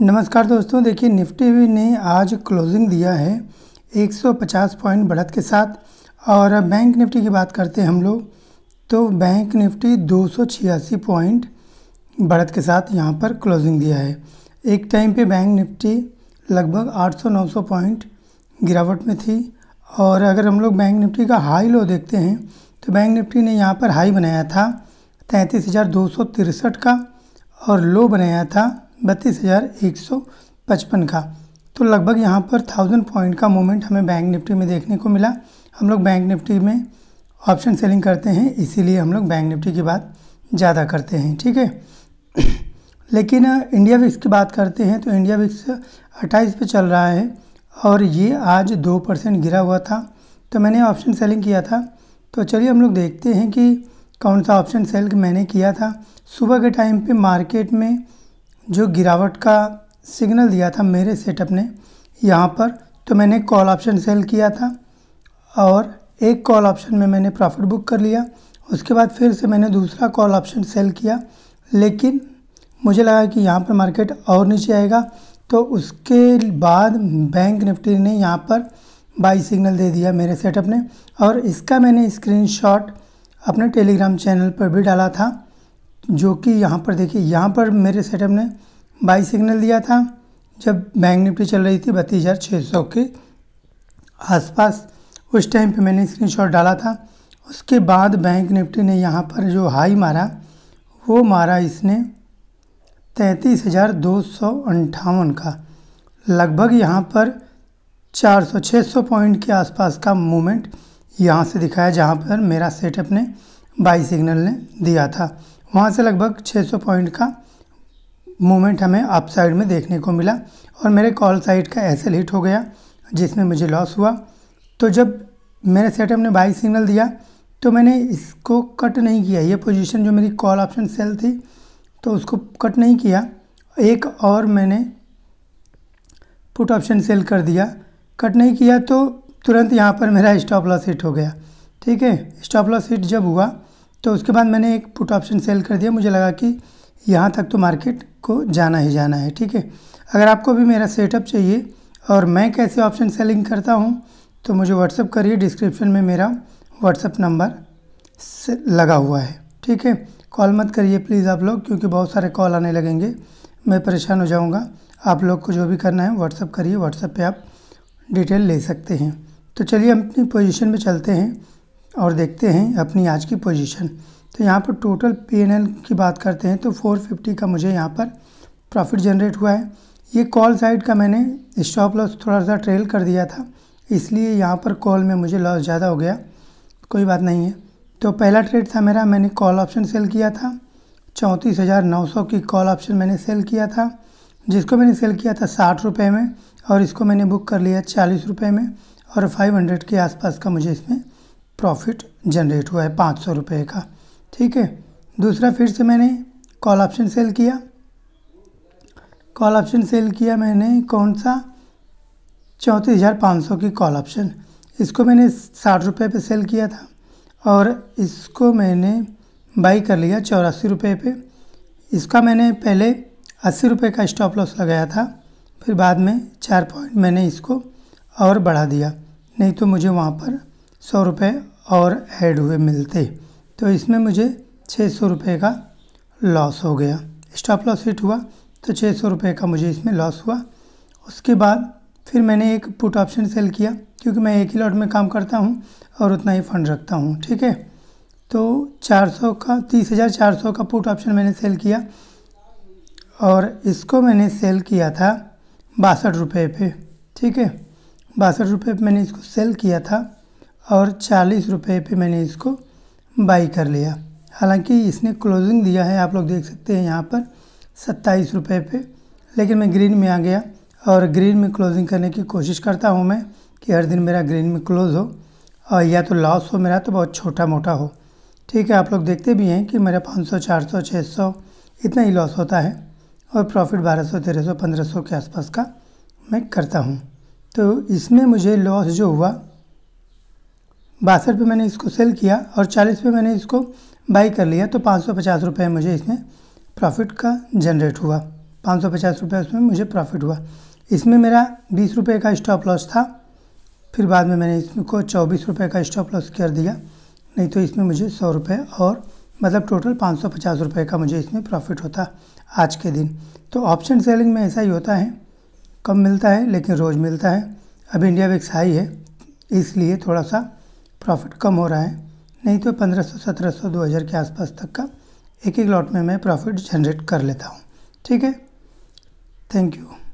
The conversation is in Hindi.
नमस्कार दोस्तों देखिए निफ्टी ने आज क्लोजिंग दिया है 150 पॉइंट बढ़त के साथ और बैंक निफ्टी की बात करते हैं हम लोग तो बैंक निफ्टी दो पॉइंट बढ़त के साथ यहाँ पर क्लोजिंग दिया है एक टाइम पे बैंक निफ्टी लगभग 800-900 पॉइंट गिरावट में थी और अगर हम लोग बैंक निफ्टी का हाई लो देखते हैं तो बैंक निफ्टी ने यहाँ पर हाई बनाया था तैंतीस का और लो बनाया था बत्तीस हज़ार एक सौ पचपन का तो लगभग यहाँ पर थाउजेंड पॉइंट का मोमेंट हमें बैंक निफ्टी में देखने को मिला हम लोग बैंक निफ्टी में ऑप्शन सेलिंग करते हैं इसीलिए हम लोग बैंक निफ्टी की बात ज़्यादा करते हैं ठीक है लेकिन इंडिया विक्स की बात करते हैं तो इंडिया विक्स अट्ठाईस पे चल रहा है और ये आज दो परसेंट गिरा हुआ था तो मैंने ऑप्शन सेलिंग किया था तो चलिए हम लोग देखते हैं कि कौन सा ऑप्शन सेल मैंने किया था सुबह के टाइम पे मार्केट में जो गिरावट का सिग्नल दिया था मेरे सेटअप ने यहाँ पर तो मैंने कॉल ऑप्शन सेल किया था और एक कॉल ऑप्शन में मैंने प्रॉफिट बुक कर लिया उसके बाद फिर से मैंने दूसरा कॉल ऑप्शन सेल किया लेकिन मुझे लगा कि यहाँ पर मार्केट और नीचे आएगा तो उसके बाद बैंक निफ्टी ने यहाँ पर बाई सिग्नल दे दिया मेरे सेटअप ने और इसका मैंने स्क्रीनशॉट अपने टेलीग्राम चैनल पर भी डाला था जो कि यहाँ पर देखिए यहाँ पर मेरे सेटअप ने बाई सिग्नल दिया था जब बैंक निफ्टी चल रही थी बत्तीस हज़ार छः सौ के आसपास उस टाइम पे मैंने स्क्रीनशॉट डाला था उसके बाद बैंक निफ्टी ने यहाँ पर जो हाई मारा वो मारा इसने तैंतीस हज़ार दो सौ का लगभग यहाँ पर चार सौ छः सौ पॉइंट के आसपास का मूवमेंट यहाँ से दिखाया जहाँ पर मेरा सेटअप ने बाई सिग्नल ने दिया था वहाँ से लगभग 600 पॉइंट का मूवमेंट हमें अप साइड में देखने को मिला और मेरे कॉल साइड का ऐसे हिट हो गया जिसमें मुझे लॉस हुआ तो जब मेरे सेटअप ने बाई सिग्नल दिया तो मैंने इसको कट नहीं किया ये पोजीशन जो मेरी कॉल ऑप्शन सेल थी तो उसको कट नहीं किया एक और मैंने पुट ऑप्शन सेल कर दिया कट नहीं किया तो तुरंत यहाँ पर मेरा स्टॉप लॉस हिट हो गया ठीक है स्टॉप लॉस हिट जब हुआ तो उसके बाद मैंने एक पुट ऑप्शन सेल कर दिया मुझे लगा कि यहाँ तक तो मार्केट को जाना ही जाना है ठीक है अगर आपको भी मेरा सेटअप चाहिए और मैं कैसे ऑप्शन सेलिंग करता हूँ तो मुझे व्हाट्सअप करिए डिस्क्रिप्शन में मेरा व्हाट्सअप नंबर लगा हुआ है ठीक है कॉल मत करिए प्लीज़ आप लोग क्योंकि बहुत सारे कॉल आने लगेंगे मैं परेशान हो जाऊँगा आप लोग को जो भी करना है व्हाट्सअप करिए व्हाट्सअप पर आप डिटेल ले सकते हैं तो चलिए हम अपनी पोजिशन में चलते हैं और देखते हैं अपनी आज की पोजीशन तो यहाँ पर टोटल पीएनएल की बात करते हैं तो 450 का मुझे यहाँ पर प्रॉफिट जनरेट हुआ है ये कॉल साइड का मैंने स्टॉप लॉस थोड़ा सा ट्रेल कर दिया था इसलिए यहाँ पर कॉल में मुझे लॉस ज़्यादा हो गया कोई बात नहीं है तो पहला ट्रेड था मेरा मैंने कॉल ऑप्शन सेल किया था चौंतीस हज़ार नौ सौ की कॉल ऑप्शन मैंने सेल किया था जिसको मैंने सेल किया था साठ रुपये में और इसको मैंने बुक कर लिया चालीस रुपये में और फाइव हंड्रेड के आसपास का मुझे इसमें प्रॉफिट जनरेट हुआ है पाँच सौ रुपये का ठीक है दूसरा फिर से मैंने कॉल ऑप्शन सेल किया कॉल ऑप्शन सेल किया मैंने कौन सा चौंतीस हज़ार पाँच सौ की कॉल ऑप्शन इसको मैंने साठ रुपये पर सेल किया था और इसको मैंने बाई कर लिया चौरासी रुपये पे इसका मैंने पहले अस्सी रुपये का स्टॉप लॉस लगाया था फिर बाद में चार पॉइंट मैंने इसको और बढ़ा दिया नहीं तो मुझे वहाँ पर सौ रुपये और ऐड हुए मिलते तो इसमें मुझे छः सौ रुपये का लॉस हो गया स्टॉप लॉस हिट हुआ तो छः सौ रुपये का मुझे इसमें लॉस हुआ उसके बाद फिर मैंने एक पुट ऑप्शन सेल किया क्योंकि मैं एक ही लॉट में काम करता हूँ और उतना ही फंड रखता हूँ ठीक है तो 400 का तीस हज़ार चार सौ का पुट ऑप्शन मैंने सेल किया और इसको मैंने सेल किया था बासठ रुपये पे ठीक है बासठ रुपये पे मैंने इसको सेल किया था और चालीस रुपये पर मैंने इसको बाई कर लिया हालांकि इसने क्लोजिंग दिया है आप लोग देख सकते हैं यहाँ पर सत्ताईस रुपये पे लेकिन मैं ग्रीन में आ गया और ग्रीन में क्लोजिंग करने की कोशिश करता हूँ मैं कि हर दिन मेरा ग्रीन में क्लोज़ हो और या तो लॉस हो मेरा तो बहुत छोटा मोटा हो ठीक है आप लोग देखते भी हैं कि मेरा 500, 400, 600 इतना ही लॉस होता है और प्रॉफिट 1200, 1300, 1500 के आसपास का मैं करता हूँ तो इसमें मुझे लॉस जो हुआ बासठ पे मैंने इसको सेल किया और चालीस पे मैंने इसको बाई कर लिया तो पाँच सौ पचास रुपये मुझे इसमें प्रॉफिट का जनरेट हुआ पाँच सौ पचास रुपये उसमें मुझे प्रॉफिट हुआ इसमें मेरा बीस रुपये का स्टॉप लॉस था फिर बाद में मैंने इसको चौबीस रुपये का स्टॉप लॉस कर दिया नहीं तो इसमें मुझे सौ रुपये और मतलब टोटल पाँच सौ पचास रुपये का मुझे इसमें प्रॉफिट होता आज के दिन तो ऑप्शन सेलिंग में ऐसा ही होता है कम मिलता है लेकिन रोज़ मिलता है अब इंडिया विक्स हाई है इसलिए थोड़ा सा प्रॉफिट कम हो रहा है नहीं तो पंद्रह सौ सत्रह सौ दो हज़ार के आसपास तक का एक एक लॉट में मैं प्रॉफिट जनरेट कर लेता हूँ ठीक है थैंक यू